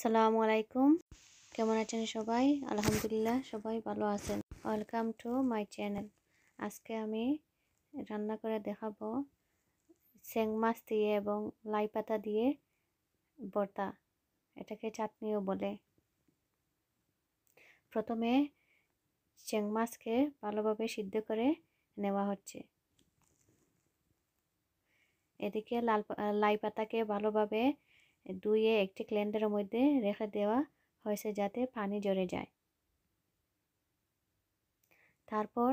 আসসালামু আলাইকুম কেমন আছেন সবাই আলহামদুলিল্লাহ সবাই ভালো আছেন ওয়েলকাম টু মাই চ্যানেল আজকে আমি রান্না করে দেখাবো চ্যাং মাছ দিয়ে এবং লাই পাতা দিয়ে বর্তা এটাকে চাটনিও বলে প্রথমে চ্যাং মাছকে ভালোভাবে সিদ্ধ করে নেওয়া হচ্ছে এদিকে লাল লাই পাতাকে ভালোভাবে দুইয়ে একটি ক্লেন্ডারের মধ্যে রেখে দেওয়া হয়েছে যাতে পানি জড়ে যায় তারপর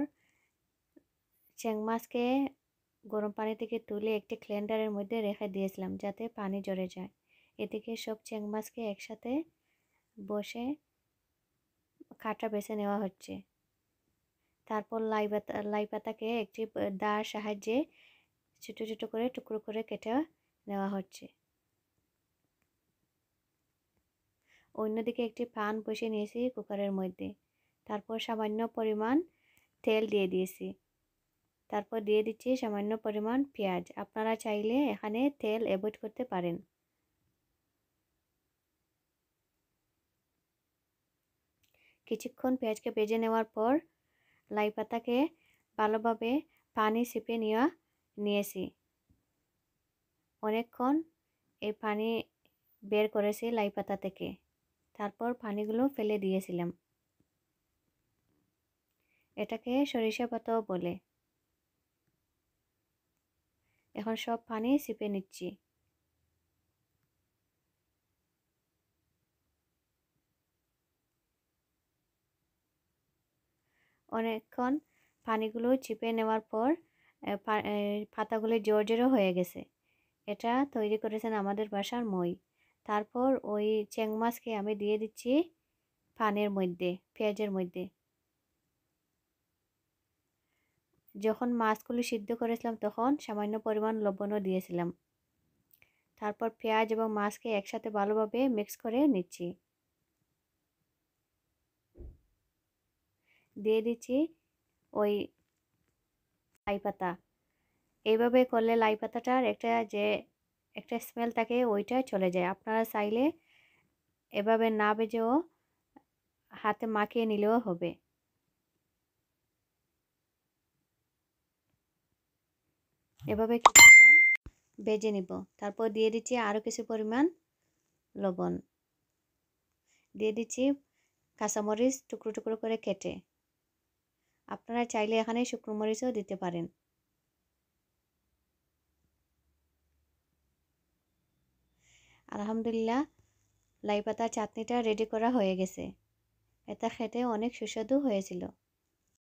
চেং মাছকে গরম পানি থেকে তুলে একটি ক্লেন্ডারের মধ্যে রেখে দিয়েছিলাম যাতে পানি জড়ে যায় এদিকে সব চেং মাছকে একসাথে বসে কাটা বেছে নেওয়া হচ্ছে তারপর লাই পাতা লাই পাতাকে একটি দাঁড় সাহায্যে ছোটো ছোটো করে টুকরো করে কেটে নেওয়া হচ্ছে অন্যদিকে একটি পান বসে নিয়েছি কুকারের মধ্যে তারপর সামান্য পরিমাণ তেল দিয়ে দিয়েছি তারপর দিয়ে দিচ্ছি সামান্য পরিমাণ পেঁয়াজ আপনারা চাইলে এখানে তেল অ্যাভয়েড করতে পারেন কিছুক্ষণ পেঁয়াজকে ভেজে নেওয়ার পর লাই পাতাকে ভালোভাবে পানি চেপে নেওয়া নিয়েছি অনেকক্ষণ এই পানি বের করেছি লাই পাতা থেকে তারপর পানিগুলো ফেলে দিয়েছিলাম এটাকে সরিষা পাতাও বলে এখন সব পানি সিপে নিচ্ছি অনেকক্ষণ পানিগুলো চিপে নেওয়ার পর পাতাগুলো জোর জোরও হয়ে গেছে এটা তৈরি করেছেন আমাদের বাসার মই তারপর ওই চেং মাছকে আমি দিয়ে দিচ্ছি পানের মধ্যে পেঁয়াজের মধ্যে যখন মাছগুলো সিদ্ধ করেছিলাম তখন সামান্য পরিমাণ লবণও দিয়েছিলাম তারপর পেঁয়াজ এবং মাছকে একসাথে ভালোভাবে মিক্স করে নিচ্ছি দিয়ে দিচ্ছি ওই লাই পাতা এইভাবে করলে লাই পাতাটার একটা যে একটা স্মেল থাকে ওইটা চলে যায় আপনারা চাইলে এভাবে না বেজেও হাতে মাখিয়ে নিলেও হবে এভাবে কিছুক্ষণ বেজে নিব তারপর দিয়ে দিচ্ছি আরও কিছু পরিমাণ লবণ দিয়ে দিচ্ছি কাঁচামরিচ টুকরো টুকরো করে কেটে আপনারা চাইলে এখানে শুকনো মরিচও দিতে পারেন আলহামদুলিল্লাহ লাইপাতার চাটনিটা রেডি করা হয়ে গেছে এটা খেতে অনেক সুস্বাদু হয়েছিল